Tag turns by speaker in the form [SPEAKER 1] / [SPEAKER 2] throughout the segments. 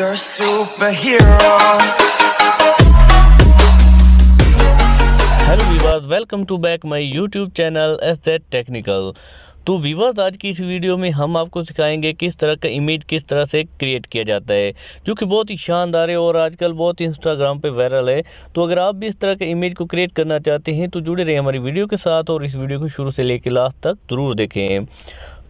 [SPEAKER 1] You're a superhero. Hello viewers welcome to back my YouTube channel S Z Technical तो viewers आज की इस video में हम आपको सिखाएंगे किस तरह का इमेज किस तरह से क्रिएट किया जाता है जो कि बहुत ही शानदार है और आजकल बहुत ही इंस्टाग्राम पे वायरल है तो अगर आप भी इस तरह के इमेज को क्रिएट करना चाहते हैं तो जुड़े रहें हमारी वीडियो के साथ और इस वीडियो को शुरू से लेकर लास्ट तक ज़रूर देखें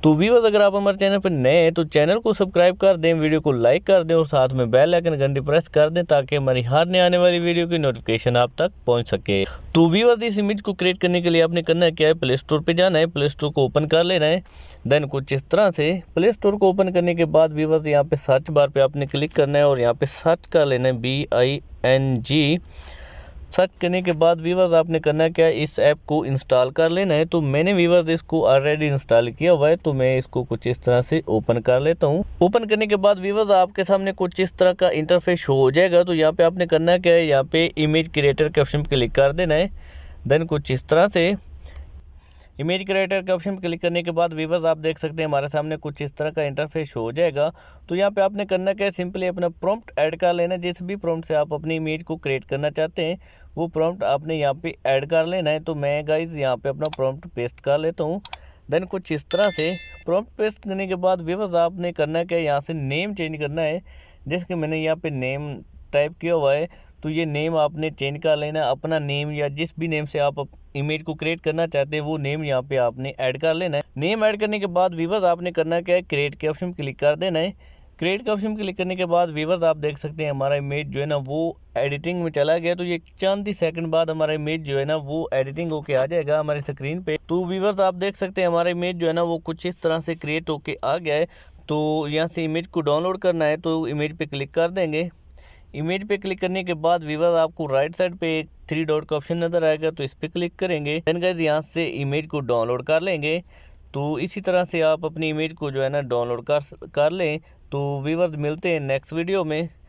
[SPEAKER 1] तो व्यूअर्स अगर आप हमारे चैनल पर नए हैं तो चैनल को सब्सक्राइब कर दें वीडियो को लाइक कर दें और साथ में बेल आइकन घंटी प्रेस कर दें ताकि हमारी हर नए आने वाली वीडियो की नोटिफिकेशन आप तक पहुंच सके तो व्यूअर्स इस इमेज को क्रिएट करने के लिए आपने करना क्या है प्ले स्टोर पर जाना है प्ले स्टोर को ओपन कर लेना है देन कुछ इस तरह से प्ले स्टोर को ओपन करने के बाद व्यूअर्स यहाँ पर सर्च बार पर आपने क्लिक करना है और यहाँ पर सर्च कर लेना है B I N G search करने के बाद वीवर्स आपने करना क्या इस ऐप को इंस्टॉल कर लेना है तो मैंने वीवर्स इसको ऑलरेडी इंस्टॉल किया हुआ है तो मैं इसको कुछ इस तरह से ओपन कर लेता हूँ ओपन करने के बाद वीवर्स आपके सामने कुछ इस तरह का इंटरफेस हो जाएगा तो यहाँ पे आपने करना क्या है यहाँ पे इमेज क्रिएटर के ऑप्शन पर क्लिक कर देना है देन कुछ इस तरह से इमेज क्रिएटर के ऑप्शन पर क्लिक करने के बाद वीवर्स आप देख सकते हैं हमारे सामने कुछ इस तरह का इंटरफेस हो जाएगा तो यहाँ पे आपने करना क्या है सिंपली अपना प्रॉम्प्ट ऐड कर लेना जिस भी प्रॉम्प्ट से आप अपनी इमेज को क्रिएट करना चाहते हैं वो प्रॉम्प्ट आपने यहाँ पे ऐड कर लेना है तो मैं गाइज यहाँ पे अपना प्रॉम्प्ट पेस्ट कर लेता हूँ देन कुछ इस तरह से प्रॉम्प्ट पेस्ट करने के बाद वीवर्स आपने करना क्या है यहाँ से नेम चेंज करना है जिसके मैंने यहाँ पे नेम टाइप किया हुआ है तो ये नेम आपने चेंज कर लेना अपना नेम या जिस भी नेम से आप इमेज को क्रिएट करना चाहते हैं वो नेम यहाँ पे आपने ऐड कर लेना है नेम ऐड करने के बाद वीवर्स आपने करना क्या है क्रिएट के ऑप्शन क्लिक कर देना है क्रिएट के ऑप्शन क्लिक करने के बाद वीवर्स आप देख सकते हैं हमारा इमेज जो है ना वो एडिटिंग में चला गया तो ये चंद ही सेकंड बाद हमारा इमेज जो है ना वो एडिटिंग होके आ जाएगा हमारे स्क्रीन पे तो वीवर्स आप देख सकते हैं हमारा इमेज जो है ना वो कुछ इस तरह से क्रिएट होके आ गया है तो यहाँ से इमेज को डाउनलोड करना है तो इमेज पे क्लिक कर देंगे इमेज पे क्लिक करने के बाद विवाद आपको राइट साइड पे एक थ्री डॉट का ऑप्शन नजर आएगा तो इस पर क्लिक करेंगे देन गाइज यहाँ से इमेज को डाउनलोड कर लेंगे तो इसी तरह से आप अपनी इमेज को जो है ना डाउनलोड कर कर लें तो विवर्द मिलते हैं नेक्स्ट वीडियो में